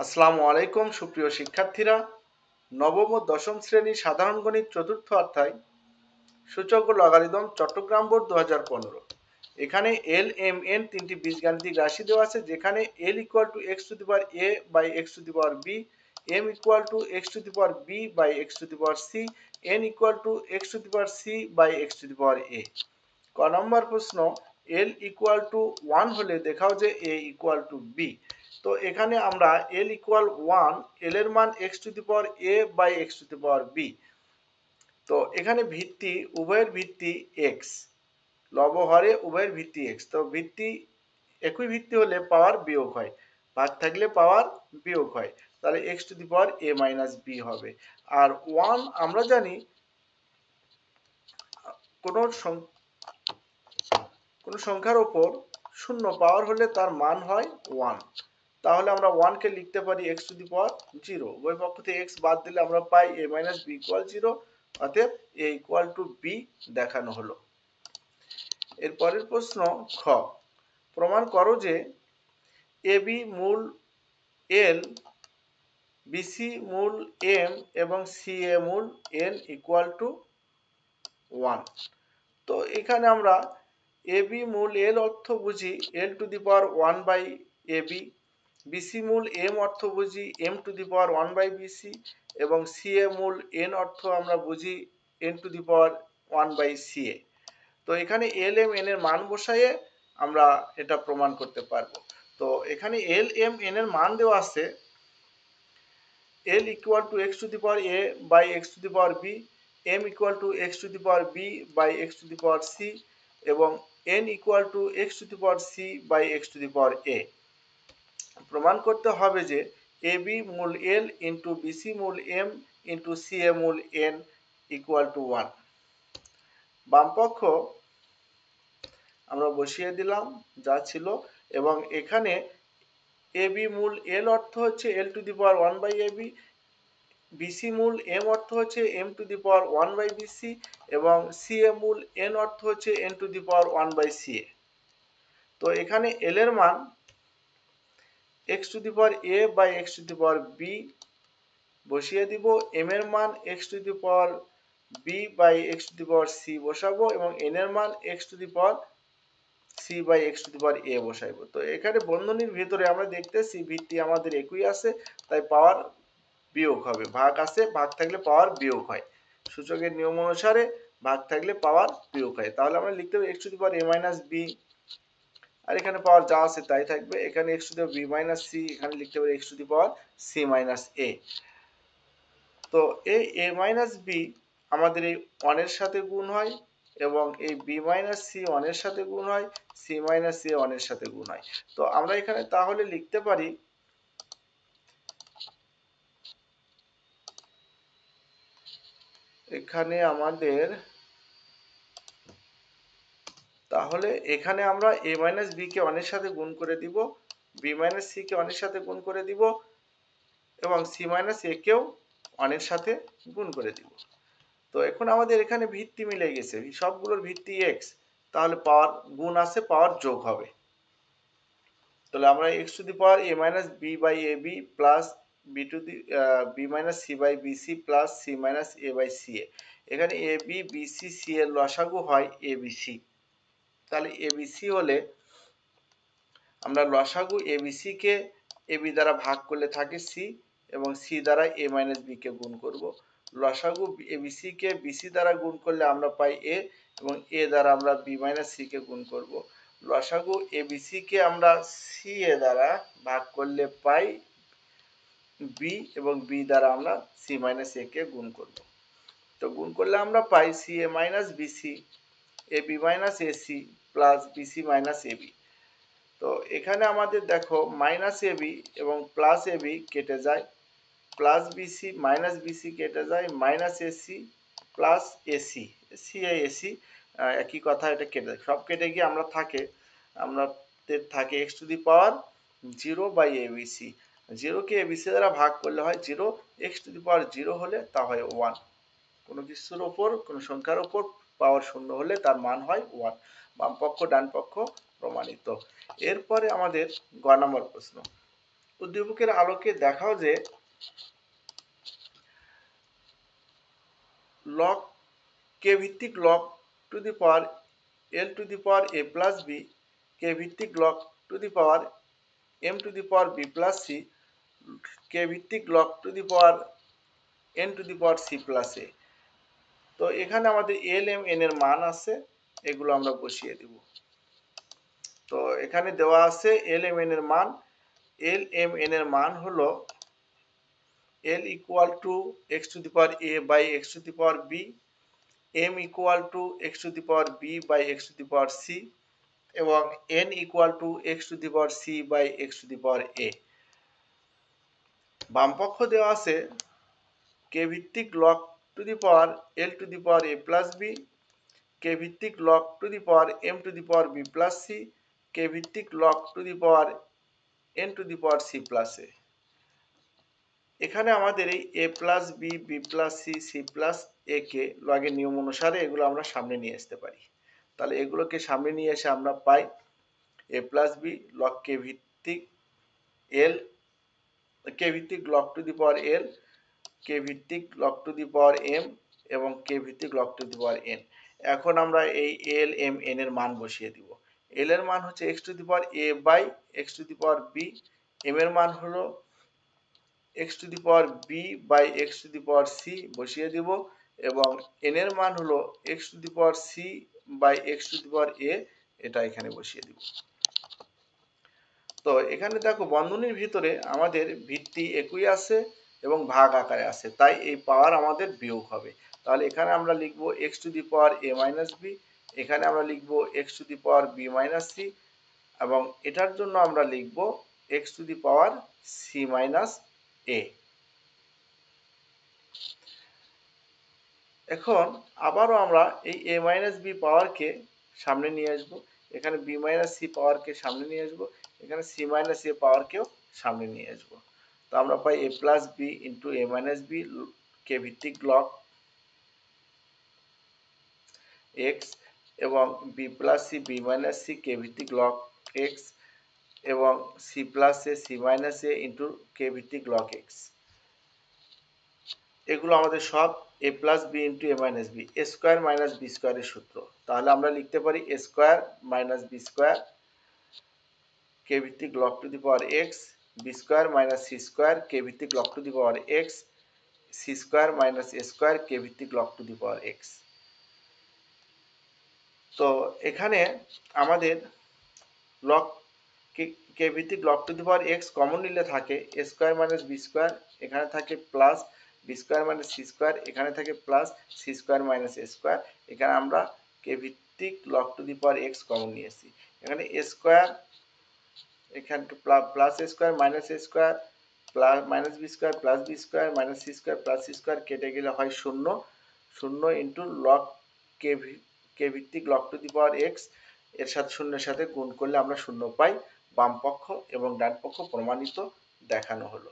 আসসালামু আলাইকুম সুপ্রিয় শিক্ষার্থীরা নবম ও দশম শ্রেণী সাধারণ গণিত চতুর্থ অধ্যায় সূচক ও লগারিদম চট্টগ্রাম বোর্ড দু হাজার পনেরো এখানে এল এম এন তিনটি বীজগাণিতিক রাশি দেওয়া আছে যেখানে L equal to x to the power A by x to the power B M equal to x to the power B by x to the power C N equal to x to the power C by x to the power A ক নম্বর প্রশ্ন এল equal to one হলে দেখাও যে এ equal to B তো এখানে আমরা L equal one L এর মান X to the power A by x to the power B তো এখানে ভিত্তি উভয়ের ভিত্তি এক্স লব হরে উভয়ের ভিত্তি এক্স তো ভিত্তি একই ভিত্তি হলে পাওয়ার বিয়োগ হয় ভাগ থাকলে পাওয়ার বিয়োগ হয় তাহলে X to the power A minus B হবে আর ওয়ান আমরা জানি কোনো কোনো সংখ্যার ওপর শূন্য পাওয়ার হলে তার মান হয় ওয়ান তাহলে আমরা ওয়ানকে লিখতে পারি x to the power zero ওই পক্ষ থেকে এক্স বাদ দিলে আমরা পাই A minus B equal zero অতএব এ ইকুয়াল টু বি দেখানো হলো এরপরের প্রশ্ন খ প্রমাণ করো যে এ বি মূল এল বিসি মূল এম এবং সি এ মূল এন ইকুয়াল টু ওয়ান তো এখানে আমরা এ বি মূল এল অর্থ বুঝি L to the power one by A B BC মূল এম অর্থ বুঝি M to the power one by BC এবং সি এ মূল এন অর্থ আমরা বুঝি N to the power one by C A তো এখানে এল এম এন এর মান বসাইয়ে আমরা এটা প্রমাণ করতে পারবো তো এখানে এল এম এন এর মান দেওয়া আছে L equal to x to the power A by x to the power B M equal to x to the power B by x to the power C এবং N equal to x to the power C by x to the power A প্রমাণ করতে হবে যে A B মূল L into BC মূল M into C A মূল N equal to one বামপক্ষ আমরা বসিয়ে দিলাম যা ছিল এবং এখানে এ বি মূল এল অর্থ হচ্ছে L to the power one by A B BC মূল এম অর্থ হচ্ছে M to the power one by BC এবং সি এ মূল এন অর্থ হচ্ছে N to the power one by C A তো এখানে এল এর মান X to the power A by x to the power B বসিয়ে দিব এম এর মান X to the power B by x to the power C বসাবো এবং এন এর মান X to the power C by x to the power A বসাইবো তো এখানে বন্ধনীর ভিতরে আমরা দেখতেছি ভিত্তি আমাদের একই আছে তাই পাওয়ার বিয়োগ হবে ভাগ আছে ভাগ থাকলে পাওয়ার বিয়োগ হয় সূচকের নিয়ম অনুসারে ভাগ থাকলে পাওয়ার বিয়োগ হয় তাহলে আমরা লিখতে হবে x to the power A minus b আর এখানে পাওয়ার যা আছে তাই থাকবে এখানে x to the b minus c এখানে লিখতে পারি x to the power c minus a তো এই এ মাইনাস বি আমাদের এই ওয়ানের সাথে গুণ হয় এবং এই বি মাইনাস সি ওয়ানের সাথে গুণ হয় সি মাইনাস সি ওয়ানের সাথে গুণ হয় তো আমরা এখানে তাহলে লিখতে পারি এখানে আমাদের তাহলে এখানে আমরা এ মাইনাস বিকে অনেক সাথে গুণ করে দিব বি মাইনাস সিকে অনেক সাথে গুণ করে দিব এবং সি মাইনাস একেও অনেক সাথে গুণ করে দিব তো এখন আমাদের এখানে ভিত্তি মিলে গেছে সবগুলোর ভিত্তি এক্স তাহলে পাওয়ার গুণ আছে পাওয়ার যোগ হবে তাহলে আমরা x to the power A minus b by A b plus b to the b minus c by b c plus c minus a by C a এখানে a b b c c এর লসাগু হয় a b c তাহলে abc হলে আমরা লসাগু A AB দ্বারা ভাগ করলে থাকে সি এবং সি দ্বারা এ মাইনাস বিকে গুণ করব লসাগু বি বিসি দ্বারা গুণ করলে আমরা পাই এ এবং এ দ্বারা আমরা বি মাইনাস সিকে গুণ করব লসাগু কে আমরা সি এ দ্বারা ভাগ করলে পাই বি এবং বি দ্বারা আমরা সি মাইনাস এ কে গুণ করব তো গুণ করলে আমরা পাই c a minus bc a b minus a c plus bc minus ab তো এখানে আমাদের দেখো মাইনাস এবি এবং প্লাস এবি কেটে যায় প্লাস বিসি মাইনাস বিসি কেটে যায় minus ac plus ac c ac একই কথা এটা কেটে যায় সব কেটে গিয়ে আমরা থাকে আমরা থাকে x to the power zero by a abc জিরোকে এবিসি দ্বারা ভাগ করলে হয় zero x to the power zero হলে তা হয় ওয়ান কোনো কিছুর ওপর কোনো সংখ্যার ওপর পাওয়ার শূন্য হলে তার মান হয় ওয়ান বামপক্ষ পক্ষ প্রমাণিত এরপরে আমাদের গ নম্বর প্রশ্ন উদ্দীপকের আলোকে দেখাও যে লক কে ভিত্তিক log to the power l to the power a plus b k ভিত্তিক log to the power m to the power b plus c k ভিত্তিক log to the power n to the power c plus a তো এখানে আমাদের L M N এর মান আছে এগুলো আমরা বসিয়ে দিব তো এখানে দেওয়া আছে এল এম এন এর মান এল এম এন এর মান হলো l equal to x to the power A by x to the power B M equal to x to the power B by x to the power C এবং N equal to x to the power C by x to the power a বামপক্ষ দেওয়া আছে k ভিত্তিক log to the power l to the power a plus b k ভিত্তিক log to the power m to the power b plus c k ভিত্তিক log to the power n to the power c plus a এখানে আমাদের এই a plus b b plus c c plus a k লগের নিয়ম অনুসারে এগুলো আমরা সামনে নিয়ে আসতে পারি তাহলে এগুলোকে সামনে নিয়ে এসে আমরা পাই a plus b log k ভিত্তিক এল কে ভিত্তিক log to the power l k ভিত্তিক log to the power m এবং কে ভিত্তিক log to the power n এখন আমরা এই এল এম এন এর মান বসিয়ে দিব এল এর মান হচ্ছে x to the power A by x to the power B m এর মান হলো x to the power B by x to the power c বসিয়ে দিব এবং এন এর মান হলো x to the power C by x to the power a এটা এখানে বসিয়ে দিব তো এখানে দেখো বন্ধনীর ভিতরে আমাদের ভিত্তি একই আছে এবং ভাগ আকারে আছে তাই এই পাওয়ার আমাদের বিয়োগ হবে তাহলে এখানে আমরা লিখবো x to the power A minus b এখানে আমরা লিখবো x to the power b minus c এবং এটার জন্য আমরা লিখবো x to the power c minus a এখন আবারও আমরা এই এ মাইনাস বি পাওয়ারকে সামনে নিয়ে আসব এখানে বি মাইনাস সি পাওয়ারকে সামনে নিয়ে আসব এখানে সি মাইনাস এ পাওয়ারকেও সামনে নিয়ে আসব তো আমরা পাই a plus b into a minus b k ভিত্তিক ব্লক এক্স এবং b plus c b minus c k ভিত্তিক লক এক্স এবং c plus a c minus a into k ভিত্তিক লক এক্স এগুলো আমাদের সব a plus b into a minus b a square minus b স্কোয়ারের সূত্র তাহলে আমরা লিখতে পারি a square minus b square k ভিত্তিক log to the power x b square minus c square k ভিত্তিক log to the power x c square minus a square k ভিত্তিক log to the power x তো এখানে আমাদের log k ভিত্তিক log to the power x common নিলে থাকে a square minus b square এখানে থাকে plus b square minus c square এখানে থাকে plus c square minus a square এখানে আমরা কে ভিত্তিক log to the power x common নিয়েছি এখানে এ স্কোয়ার এখানে plus a square minus a square plus minus b square plus b square minus c square plus c square কেটে গেলে হয় শূন্য শূন্য ইন্টু লক কে কে ভিত্তিক log to the power x এর সাথে শূন্যের সাথে গুণ করলে আমরা শূন্য পাই বাম পক্ষ এবং ডান পক্ষ প্রমাণিত দেখানো হলো